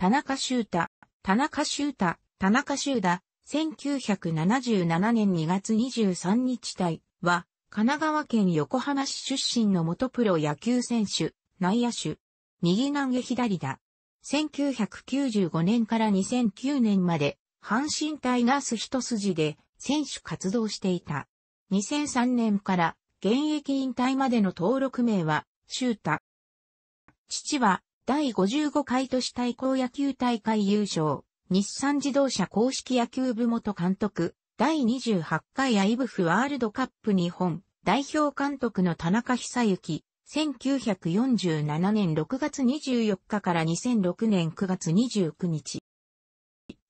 田中修太、田中修太、田中修太、1977年2月23日体は、神奈川県横浜市出身の元プロ野球選手、内野手、右投げ左打。1995年から2009年まで、阪神タイガース一筋で選手活動していた。2003年から現役引退までの登録名は、修太。父は第55回都市対抗野球大会優勝、日産自動車公式野球部元監督、第28回アイブフワールドカップ日本代表監督の田中久幸、1947年6月24日から2006年9月29日。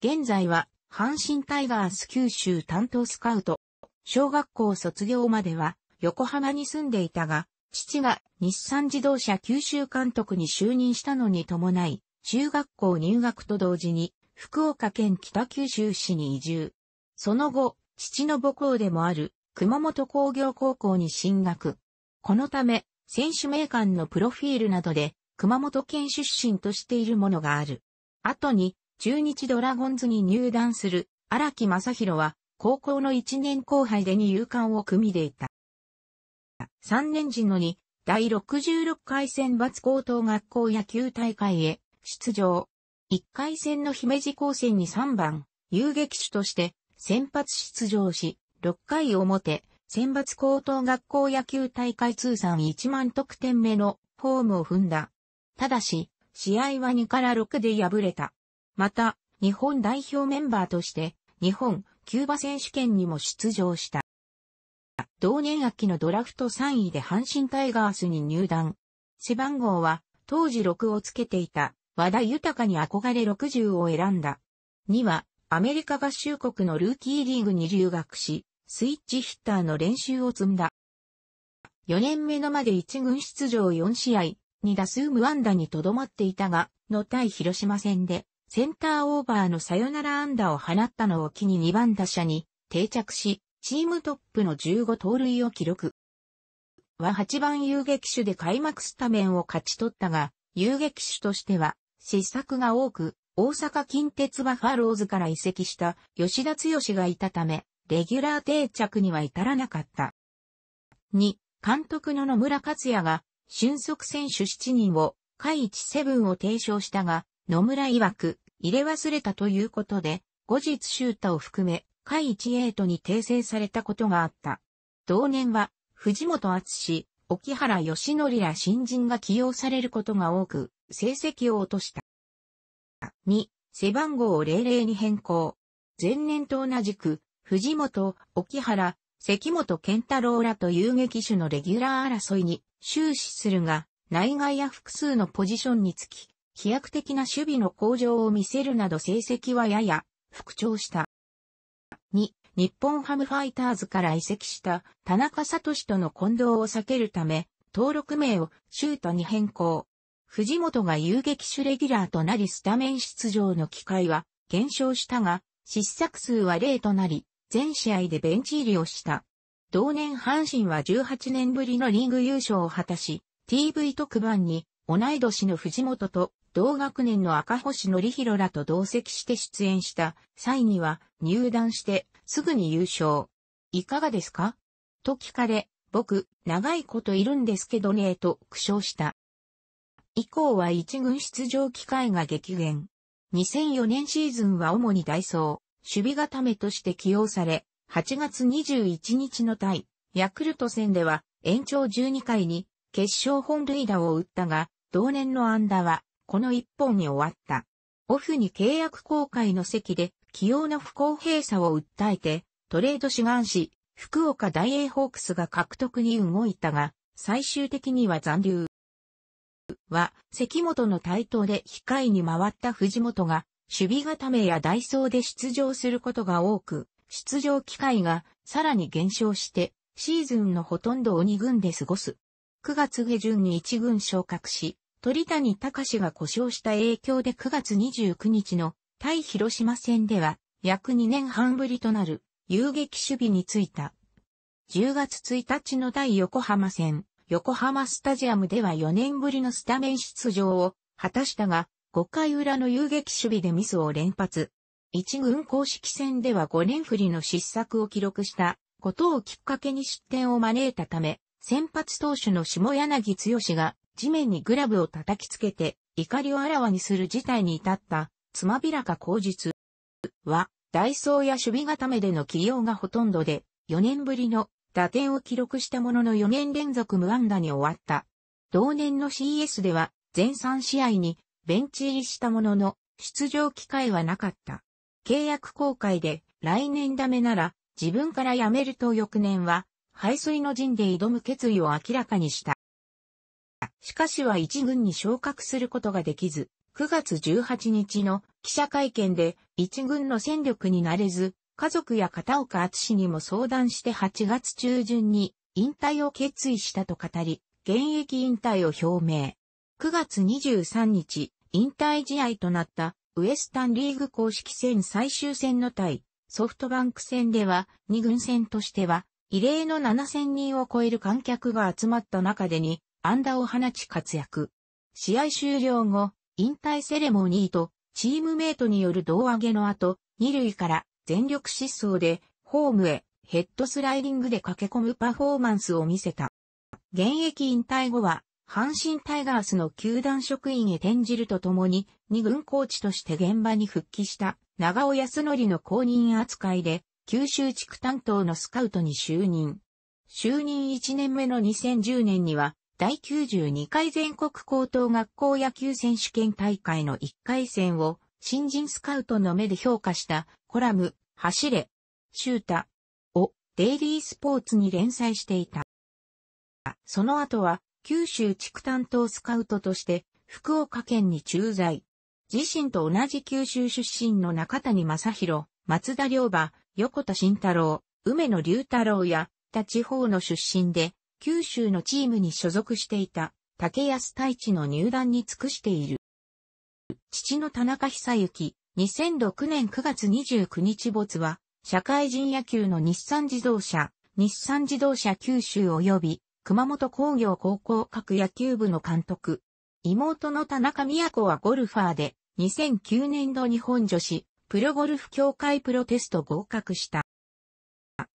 現在は、阪神タイガース九州担当スカウト。小学校卒業までは、横浜に住んでいたが、父が日産自動車九州監督に就任したのに伴い、中学校入学と同時に福岡県北九州市に移住。その後、父の母校でもある熊本工業高校に進学。このため、選手名鑑のプロフィールなどで熊本県出身としているものがある。後に、中日ドラゴンズに入団する荒木正宏は、高校の1年後輩で二遊間を組んでいた。3年時のに、第66回選抜高等学校野球大会へ出場。1回戦の姫路高専に3番、遊撃手として先発出場し、6回表、選抜高等学校野球大会通算1万得点目のフォームを踏んだ。ただし、試合は2から6で敗れた。また、日本代表メンバーとして、日本、キューバ選手権にも出場した。同年秋のドラフト3位で阪神タイガースに入団。背番号は当時6をつけていた和田豊に憧れ60を選んだ。2はアメリカ合衆国のルーキーリーグに留学し、スイッチヒッターの練習を積んだ。4年目のまで1軍出場4試合、2打数無安打にとどまっていたが、の対広島戦で、センターオーバーのサヨナラ安打を放ったのを機に2番打者に定着し、チームトップの15盗塁を記録。は8番遊撃手で開幕スタメンを勝ち取ったが、遊撃手としては失策が多く、大阪近鉄バファローズから移籍した吉田剛がいたため、レギュラー定着には至らなかった。2、監督の野村克也が、俊足選手7人を、下一セブンを提唱したが、野村曰く、入れ忘れたということで、後日シュータを含め、海一 A とに訂正されたことがあった。同年は、藤本厚氏、沖原義則ら新人が起用されることが多く、成績を落とした。2、背番号を00に変更。前年と同じく、藤本、沖原、関本健太郎らと遊撃手のレギュラー争いに終始するが、内外や複数のポジションにつき、飛躍的な守備の向上を見せるなど成績はやや、復調した。2、日本ハムファイターズから移籍した田中聡との混同を避けるため、登録名をシュートに変更。藤本が遊撃手レギュラーとなりスタメン出場の機会は減少したが、失策数は0となり、全試合でベンチ入りをした。同年阪神は18年ぶりのリーグ優勝を果たし、TV 特番に同い年の藤本と同学年の赤星則弘らと同席して出演した際には入団してすぐに優勝。いかがですかと聞かれ、僕、長いこといるんですけどねと苦笑した。以降は一軍出場機会が激減。2004年シーズンは主にダイソー、守備固めとして起用され、8月21日の対、ヤクルト戦では延長12回に決勝本塁打を打ったが、同年の安打はこの一本に終わった。オフに契約公開の席で、起用の不公平さを訴えて、トレード志願し、福岡大英ホークスが獲得に動いたが、最終的には残留。は、関本の台頭で控えに回った藤本が、守備固めやダイソーで出場することが多く、出場機会がさらに減少して、シーズンのほとんどを2軍で過ごす。9月下旬に1軍昇格し、鳥谷隆が故障した影響で9月29日の対広島戦では約2年半ぶりとなる遊撃守備についた。10月1日の対横浜戦、横浜スタジアムでは4年ぶりのスタメン出場を果たしたが、5回裏の遊撃守備でミスを連発。一軍公式戦では5年振りの失策を記録したことをきっかけに失点を招いたため、先発投手の下柳剛が地面にグラブを叩きつけて、怒りをあらわにする事態に至った、つまびらか口実は、ダイソーや守備固めでの起用がほとんどで、4年ぶりの打点を記録したものの4年連続無安打に終わった。同年の CS では、全3試合にベンチ入りしたものの、出場機会はなかった。契約公開で、来年ダメなら、自分から辞めると翌年は、排水の陣で挑む決意を明らかにした。しかしは一軍に昇格することができず、9月18日の記者会見で一軍の戦力になれず、家族や片岡厚氏にも相談して8月中旬に引退を決意したと語り、現役引退を表明。9月23日、引退試合となったウエスタンリーグ公式戦最終戦の対ソフトバンク戦では2軍戦としては異例の7000人を超える観客が集まった中でに安打を放ち活躍。試合終了後、引退セレモニーと、チームメイトによる胴上げの後、二塁から全力疾走で、ホームへヘッドスライディングで駆け込むパフォーマンスを見せた。現役引退後は、阪神タイガースの球団職員へ転じるとともに、二軍コーチとして現場に復帰した長尾康則の公認扱いで、九州地区担当のスカウトに就任。就任1年目の2010年には、第92回全国高等学校野球選手権大会の1回戦を新人スカウトの目で評価したコラム、走れ、シュータをデイリースポーツに連載していた。その後は九州地区担当スカウトとして福岡県に駐在。自身と同じ九州出身の中谷正宏、松田良馬、横田慎太郎、梅野隆太郎や他地方の出身で九州のチームに所属していた竹安太一の入団に尽くしている。父の田中久幸、2006年9月29日没は、社会人野球の日産自動車、日産自動車九州及び、熊本工業高校各野球部の監督。妹の田中美也子はゴルファーで、2009年度日本女子、プロゴルフ協会プロテスト合格した。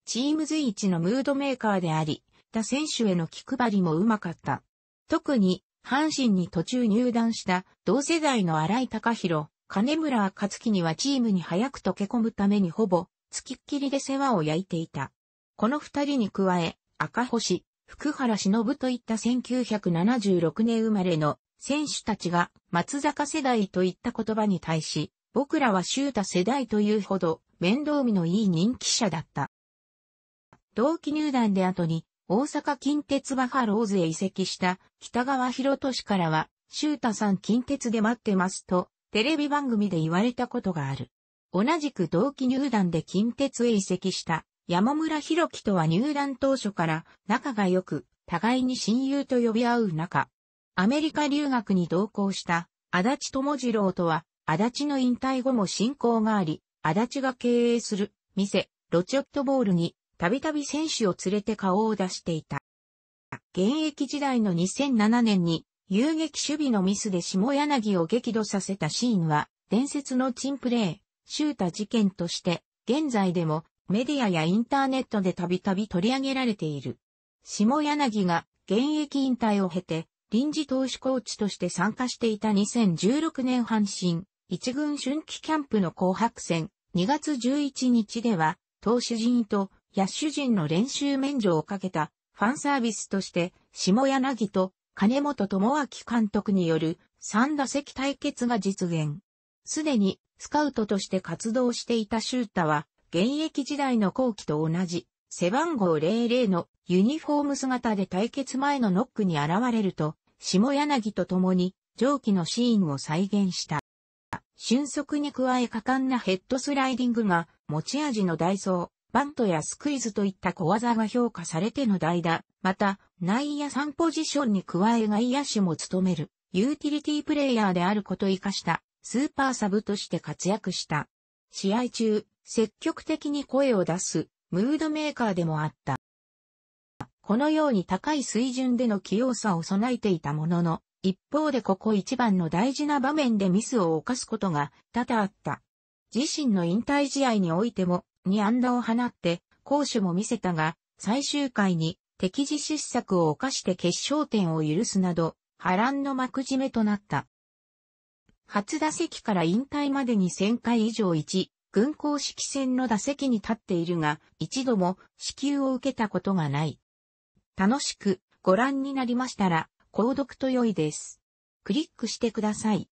チーム随一のムードメーカーであり、った選手への気配りもうまかった。特に、阪神に途中入団した同世代の荒井隆弘、金村勝樹にはチームに早く溶け込むためにほぼ、付きっきりで世話を焼いていた。この二人に加え、赤星、福原忍といった1976年生まれの選手たちが松坂世代といった言葉に対し、僕らはシュータ世代というほど面倒見のいい人気者だった。同期入団で後に大阪近鉄バファローズへ移籍した北川博俊からは、シュータさん近鉄で待ってますと、テレビ番組で言われたことがある。同じく同期入団で近鉄へ移籍した山村博樹とは入団当初から仲が良く、互いに親友と呼び合う中、アメリカ留学に同行した足立智次郎とは、足立の引退後も親交があり、足立が経営する店、ロチョットボールにたびたび選手を連れて顔を出していた。現役時代の2007年に、遊撃守備のミスで下柳を激怒させたシーンは、伝説のチンプレー、シュータ事件として、現在でもメディアやインターネットでたびたび取り上げられている。下柳が現役引退を経て、臨時投手コーチとして参加していた2016年阪神、一軍春季キャンプの紅白戦、2月11日では、投手陣と野手陣の練習免除をかけたファンサービスとして、下柳と金本智明監督による3打席対決が実現。すでにスカウトとして活動していたシュータは、現役時代の後期と同じ、背番号00のユニフォーム姿で対決前のノックに現れると、下柳と共に上記のシーンを再現した。俊足に加え果敢なヘッドスライディングが持ち味のダイソー。バントやスクイズといった小技が評価されての代打、また、内野3ポジションに加え外野手も務める、ユーティリティプレイヤーであることを活かした、スーパーサブとして活躍した。試合中、積極的に声を出す、ムードメーカーでもあった。このように高い水準での器用さを備えていたものの、一方でここ一番の大事な場面でミスを犯すことが多々あった。自身の引退試合においても、に安打を放って、攻守も見せたが、最終回に敵地失策を犯して決勝点を許すなど、波乱の幕締めとなった。初打席から引退までに1000回以上1軍公式戦の打席に立っているが、一度も支給を受けたことがない。楽しくご覧になりましたら、購読と良いです。クリックしてください。